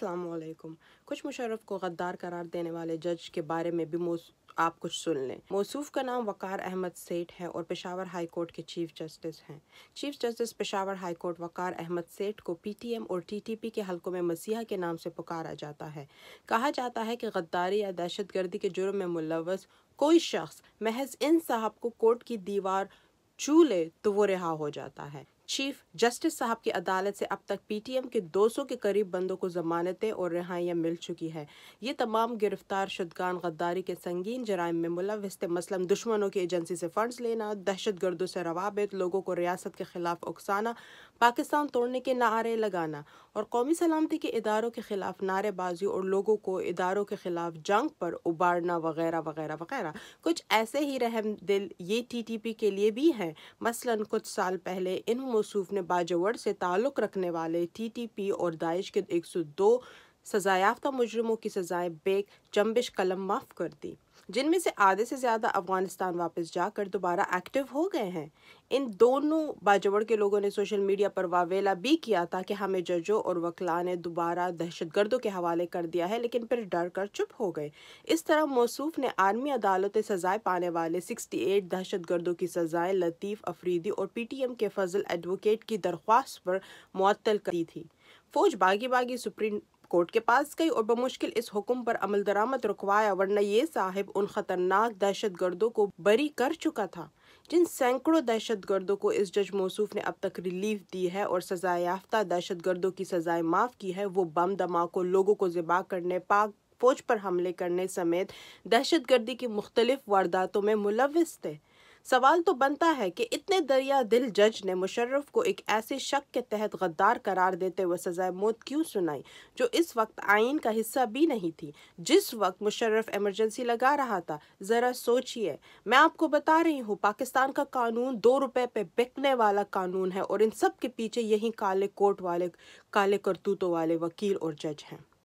السلام علیکم کچھ مشرف کو غدار قرار دینے والے جج کے بارے میں بھی آپ کچھ سن لیں موصوف کا نام وقار احمد سیٹھ ہے اور پشاور ہائی کورٹ کے چیف جسٹس ہیں chief justice Peshawar high court Waqar Ahmed Seth کو پی ٹی ایم اور ٹی ٹی پی کے حلقوں میں مسیحا کے نام سے پکارا جاتا ہے کہا جاتا ہے کہ غداری یا دہشت گردی کے جرم میں ملوث کوئی شخص محض ان صاحب کو کورٹ کی دیوار چو لے تو وہ رہا ہو جاتا ہے چیف جسٹس صاحب کی عدالت سے اب تک پی ٹی ایم کے دو سو کے قریب بندوں کو ضمانتیں اور رہائیاں مل چکی ہیں یہ تمام گرفتار شدگان غداری کے سنگین جرائم میں ملوث مثلا دشمنوں کی ایجنسی سے فنڈز لینا دہشت گردوں سے روابط لوگوں کو ریاست کے خلاف اکسانا پاکستان توڑنے کے نعرے لگانا اور قومی سلامتی کے اداروں کے خلاف نعرے بازی اور لوگوں کو اداروں کے خلاف جنگ پر ابارنا وغیرہ وغیرہ وغیرہ کچھ ایسے ہی رحم دل یہ ٹی ٹی پی کے لیے بھی ہیں مثلا کچھ سال پہلے ان موصوف نے باجوڑ سے تعلق رکھنے والے ٹی پی اور داعش کے ایک سو دو سزائے یافتہ مجرموں کی سزائیں بیک جمبش قلم معاف کر دی جن میں سے آدھے سے زیادہ افغانستان واپس جا کر دوبارہ ایکٹیو ہو گئے ہیں ان دونوں باجوڑ کے لوگوں نے سوشل میڈیا پر واویلا بھی کیا تھا کہ ہمیں ججوں اور وکلا نے دوبارہ دہشت گردوں کے حوالے کر دیا ہے لیکن پھر ڈر کر چپ ہو گئے اس طرح موصوف نے عالمی عدالتیں سزائے پانے والے سکسٹی ایٹ دہشت گردوں کی سزائیں لطیف افریدی اور پی ٹی ایم کے فضل ایڈوکیٹ کی درخواست پر معطل کری تھی فوج باغی باغی سپریم کورٹ کے پاس گئی اور بمشکل اس حکم پر عمل درآمد رکوایا ورنہ یہ صاحب ان خطرناک دہشت گردوں کو بری کر چکا تھا جن سینکڑوں دہشت گردوں کو اس جج موصوف نے اب تک ریلیف دی ہے اور سزا یافتہ دہشت گردوں کی سزائے معاف کی ہے وہ بم دھماکوں لوگوں کو ذبح کرنے پاک فوج پر حملے کرنے سمیت دہشت گردی کی مختلف وارداتوں میں ملوث تھے سوال تو بنتا ہے کہ اتنے دریا دل جج نے مشرف کو ایک ایسے شک کے تحت غدار قرار دیتے ہوئے سزائے موت کیوں سنائی جو اس وقت آئین کا حصہ بھی نہیں تھی جس وقت مشرف ایمرجنسی لگا رہا تھا ذرا سوچئے میں آپ کو بتا رہی ہوں پاکستان کا قانون دو روپے پہ بکنے والا قانون ہے اور ان سب کے پیچھے یہی کالے کورٹ والے کالے کرتوتوں والے وکیل اور جج ہیں